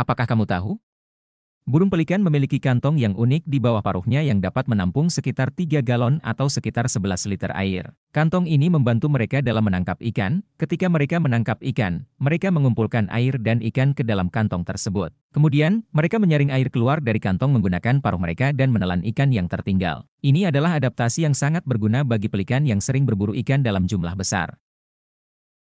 Apakah kamu tahu? Burung pelikan memiliki kantong yang unik di bawah paruhnya yang dapat menampung sekitar 3 galon atau sekitar 11 liter air. Kantong ini membantu mereka dalam menangkap ikan. Ketika mereka menangkap ikan, mereka mengumpulkan air dan ikan ke dalam kantong tersebut. Kemudian, mereka menyaring air keluar dari kantong menggunakan paruh mereka dan menelan ikan yang tertinggal. Ini adalah adaptasi yang sangat berguna bagi pelikan yang sering berburu ikan dalam jumlah besar.